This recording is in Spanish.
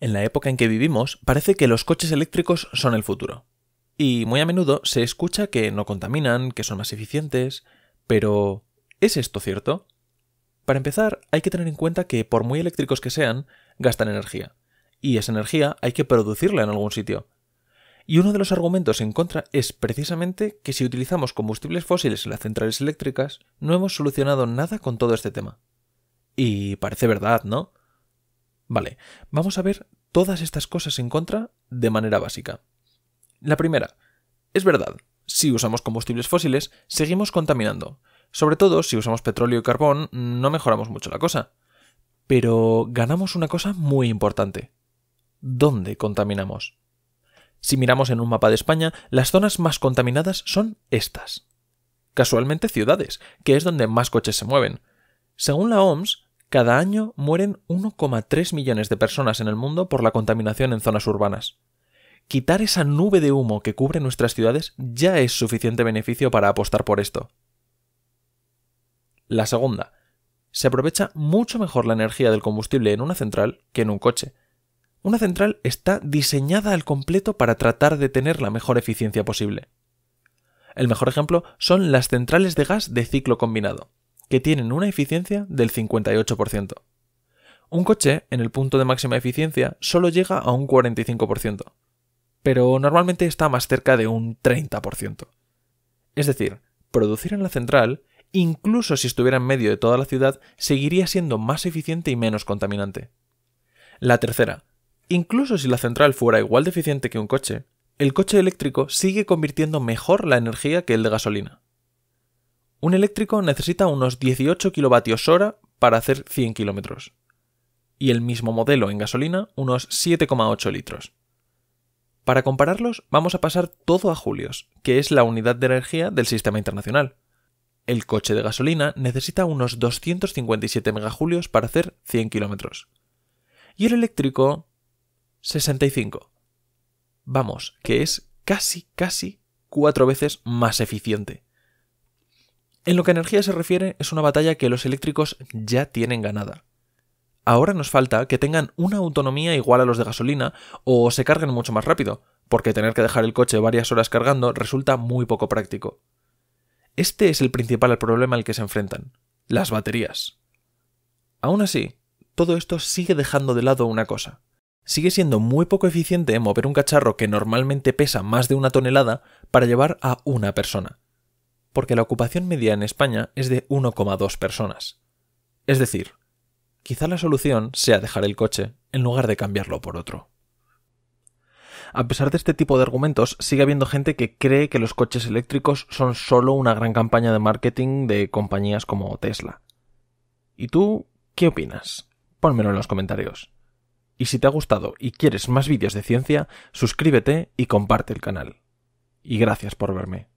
En la época en que vivimos, parece que los coches eléctricos son el futuro. Y muy a menudo se escucha que no contaminan, que son más eficientes, pero ¿es esto cierto? Para empezar, hay que tener en cuenta que por muy eléctricos que sean, gastan energía. Y esa energía hay que producirla en algún sitio. Y uno de los argumentos en contra es precisamente que si utilizamos combustibles fósiles en las centrales eléctricas, no hemos solucionado nada con todo este tema. Y parece verdad, ¿no? Vale, vamos a ver todas estas cosas en contra de manera básica. La primera, es verdad, si usamos combustibles fósiles, seguimos contaminando. Sobre todo si usamos petróleo y carbón, no mejoramos mucho la cosa. Pero ganamos una cosa muy importante. ¿Dónde contaminamos? Si miramos en un mapa de España, las zonas más contaminadas son estas. Casualmente ciudades, que es donde más coches se mueven. Según la OMS, cada año mueren 1,3 millones de personas en el mundo por la contaminación en zonas urbanas. Quitar esa nube de humo que cubre nuestras ciudades ya es suficiente beneficio para apostar por esto. La segunda, se aprovecha mucho mejor la energía del combustible en una central que en un coche. Una central está diseñada al completo para tratar de tener la mejor eficiencia posible. El mejor ejemplo son las centrales de gas de ciclo combinado, que tienen una eficiencia del 58%. Un coche, en el punto de máxima eficiencia, solo llega a un 45%, pero normalmente está más cerca de un 30%. Es decir, producir en la central, incluso si estuviera en medio de toda la ciudad, seguiría siendo más eficiente y menos contaminante. La tercera, incluso si la central fuera igual de eficiente que un coche, el coche eléctrico sigue convirtiendo mejor la energía que el de gasolina. Un eléctrico necesita unos 18 kilovatios hora para hacer 100 kilómetros. Y el mismo modelo en gasolina, unos 7,8 litros. Para compararlos, vamos a pasar todo a julios, que es la unidad de energía del sistema internacional. El coche de gasolina necesita unos 257 megajulios para hacer 100 kilómetros. Y el eléctrico, 65. Vamos, que es casi, casi cuatro veces más eficiente. En lo que a energía se refiere, es una batalla que los eléctricos ya tienen ganada. Ahora nos falta que tengan una autonomía igual a los de gasolina o se carguen mucho más rápido, porque tener que dejar el coche varias horas cargando resulta muy poco práctico. Este es el principal problema al que se enfrentan, las baterías. Aún así, todo esto sigue dejando de lado una cosa. Sigue siendo muy poco eficiente mover un cacharro que normalmente pesa más de una tonelada para llevar a una persona porque la ocupación media en España es de 1,2 personas. Es decir, quizá la solución sea dejar el coche en lugar de cambiarlo por otro. A pesar de este tipo de argumentos, sigue habiendo gente que cree que los coches eléctricos son solo una gran campaña de marketing de compañías como Tesla. ¿Y tú qué opinas? Pónmelo en los comentarios. Y si te ha gustado y quieres más vídeos de ciencia, suscríbete y comparte el canal. Y gracias por verme.